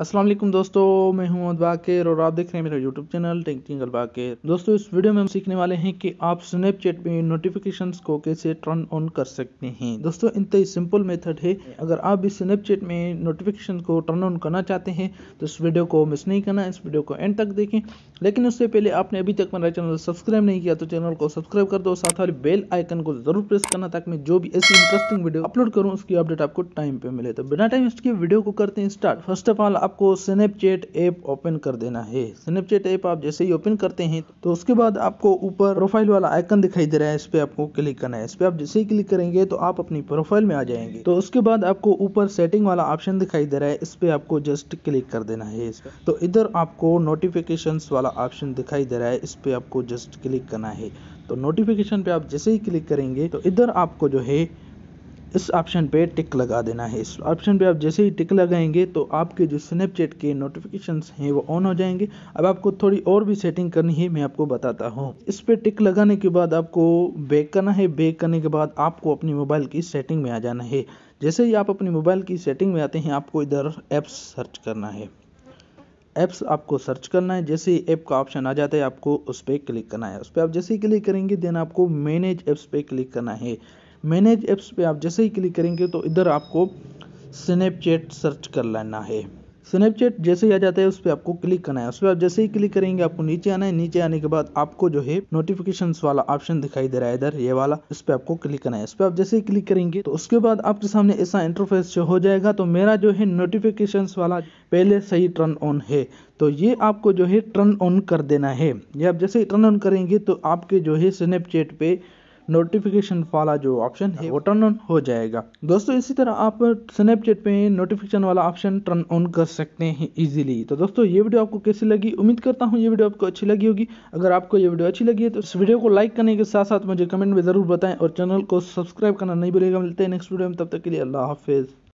असलम दोस्तों मैं हूं बाकिर और आप देख रहे हैं मेरा YouTube चैनल टेक्निकल बाकिर दोस्तों इस वीडियो में हम सीखने वाले हैं कि आप स्नैपचैट में नोटिफिकेशंस को कैसे टर्न ऑन कर सकते हैं दोस्तों इनते सिंपल मेथड है अगर आप भी स्नैपचैट में नोटिफिकेशन को टर्न ऑन करना चाहते हैं तो इस वीडियो को मिस नहीं करना इस वीडियो को एंड तक देखें लेकिन उससे पहले आपने अभी तक मेरा चैनल सब्सक्राइब नहीं किया तो चैनल को सब्सक्राइब कर दो साथ वाले बेल आइकन को जरूर प्रेस करना ताकि मैं जो भी ऐसी इंटरेस्टिंग वीडियो अपलोड करूँ उसकी अपडेट आपको टाइम पर मिले तो बिना टाइम इसके वीडियो को करते हैं स्टार्ट फर्स्ट ऑफ ऑल आपको स्नैपचैट ऐप ओपन कर देना है स्नैपचैट ऐप आप जैसे ही ओपन करते हैं तो उसके बाद आपको ऊपर प्रोफाइल वाला आइकन दिखाई दे रहा है इस पर आपको क्लिक करना है इस पर आप जैसे ही क्लिक करेंगे तो आप अपनी प्रोफाइल में आ जाएंगे तो उसके बाद आपको ऊपर सेटिंग वाला ऑप्शन दिखाई दे रहा है इस पर आपको जस्ट क्लिक कर देना है तो इधर आपको नोटिफिकेशन वाला ऑप्शन दिखाई दे रहा है इस पर आपको जस्ट क्लिक करना है तो नोटिफिकेशन पे आप जैसे ही क्लिक करेंगे तो इधर आपको जो है इस ऑप्शन पे टिक लगा देना है इस ऑप्शन पे आप जैसे ही टिक लगाएंगे तो आपके जो स्नैपचैट के नोटिफिकेशंस हैं वो ऑन हो जाएंगे अब आपको थोड़ी और भी सेटिंग करनी है मैं आपको बताता हूँ इस पे टिक लगाने के बाद आपको बैक करना है बैक करने के बाद आपको अपने मोबाइल की सेटिंग में आ जाना है जैसे ही आप अपने मोबाइल की सेटिंग में आते हैं आपको इधर ऐप्स सर्च करना है ऐप्स आपको सर्च करना है जैसे ही ऐप का ऑप्शन आ जाता है आपको उस पर क्लिक करना है उस पर आप जैसे ही क्लिक करेंगे देन आपको मैनेज ऐप्स पे क्लिक करना है मैनेज ऐप्स पे आप जैसे ही क्लिक करेंगे तो इधर आपको स्नैपचैट सर्च कर लेना है स्नैपचैट जैसे ही आ जाता है उस पर आपको क्लिक करना है उस पर आप जैसे ही क्लिक करेंगे आपको नीचे आना है नीचे आने के बाद आपको जो है नोटिफिकेशन वाला ऑप्शन दिखाई दे रहा है इधर ये वाला इस पर आपको क्लिक करना है इस पर आप जैसे ही क्लिक करेंगे तो उसके बाद आपके सामने ऐसा इंटरफेस हो जाएगा तो मेरा जो है नोटिफिकेशन वाला पहले से ही टर्न ऑन है तो ये आपको जो है टर्न ऑन कर देना है ये आप जैसे ही टर्न ऑन करेंगे तो आपके जो है स्नैपचैट पे नोटिफिकेशन वाला जो ऑप्शन है हाँ। वो टर्न ऑन हो जाएगा दोस्तों इसी तरह आप स्नैपचैट पे नोटिफिकेशन वाला ऑप्शन टर्न ऑन कर सकते हैं इजीली तो दोस्तों ये वीडियो आपको कैसी लगी उम्मीद करता हूँ ये वीडियो आपको अच्छी लगी होगी अगर आपको ये वीडियो अच्छी लगी है तो इस वीडियो को लाइक करने के साथ साथ मुझे कमेंट में जरूर बताएं और चैनल को सब्सक्राइब करना नहीं भूलेगा मिलते हैं नेक्स्ट वीडियो में तब तक के लिए अल्लाह हाफिज़